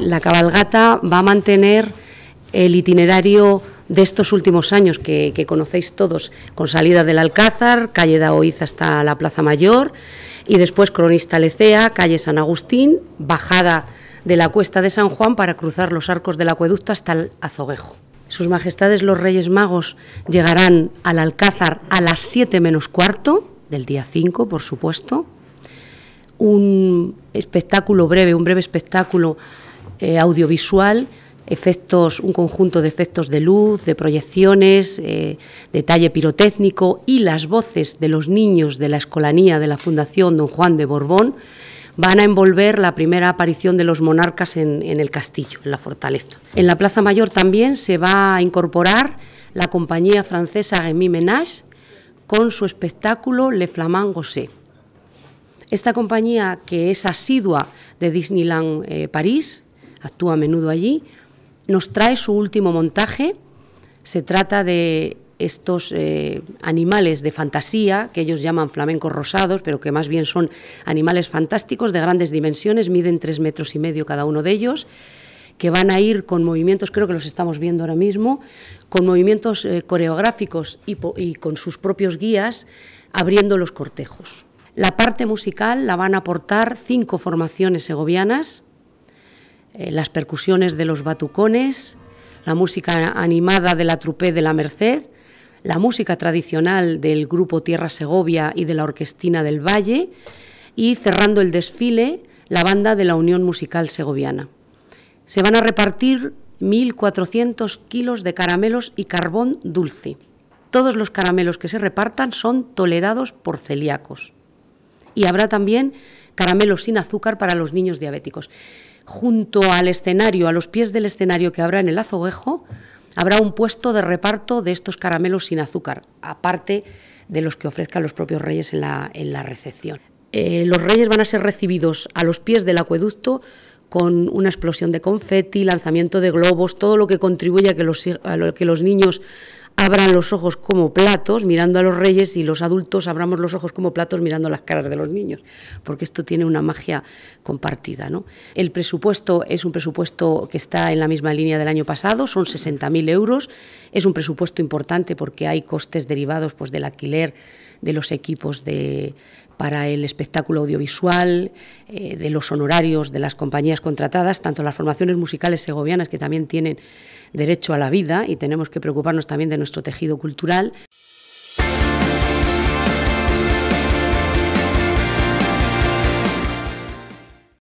La cabalgata va a mantener el itinerario de estos últimos años que, conocéis todos, con salida del Alcázar, calle de hasta la Plaza Mayor y después Cronista Lecea, calle San Agustín, bajada de la cuesta de San Juan para cruzar los arcos del acueducto hasta el azoguejo. Sus Majestades los Reyes Magos llegarán al Alcázar a las 7 menos cuarto, del día 5, por supuesto, un espectáculo breve, un breve espectáculo eh, audiovisual, efectos, un conjunto de efectos de luz, de proyecciones, eh, detalle pirotécnico y las voces de los niños de la escolanía de la Fundación Don Juan de Borbón van a envolver la primera aparición de los monarcas en, el castillo, en la fortaleza. En la Plaza Mayor también se va a incorporar la compañía francesa Remy Menage... con su espectáculo Le Flamand Gosset. Esta compañía, que es asidua de Disneyland eh, París, actúa a menudo allí, nos trae su último montaje. Se trata de estos eh, animales de fantasía, que ellos llaman flamencos rosados, pero que más bien son animales fantásticos de grandes dimensiones, miden tres metros y medio cada uno de ellos, que van a ir con movimientos, creo que los estamos viendo ahora mismo, con movimientos eh, coreográficos y con sus propios guías, abriendo los cortejos. La parte musical la van a aportar cinco formaciones segovianas, eh, las percusiones de los batucones, la música animada de la Trupé de la Merced, la música tradicional del grupo Tierra Segovia y de la Orquestina del Valle y cerrando el desfile la banda de la Unión Musical Segoviana. Se van a repartir 1.400 kilos de caramelos y carbón dulce. Todos los caramelos que se repartan son tolerados por celíacos y habrá también caramelos sin azúcar para los niños diabéticos. Junto al escenario, a los pies del escenario que habrá en el azoguejo, habrá un puesto de reparto de estos caramelos sin azúcar, aparte de los que ofrezcan los propios reyes en la, recepción. Eh, los reyes van a ser recibidos a los pies del acueducto con una explosión de confeti, lanzamiento de globos, todo lo que contribuye a que los niños abran los ojos como platos mirando a los reyes y los adultos abramos los ojos como platos mirando las caras de los niños, porque esto tiene una magia compartida. El presupuesto es un presupuesto que está en la misma línea del año pasado, son 60.000 euros, es un presupuesto importante porque hay costes derivados pues, del alquiler de los equipos de, para el espectáculo audiovisual, eh, de los honorarios de las compañías contratadas, tanto las formaciones musicales segovianas que también tienen derecho a la vida y tenemos que preocuparnos también de nuestro tejido cultural.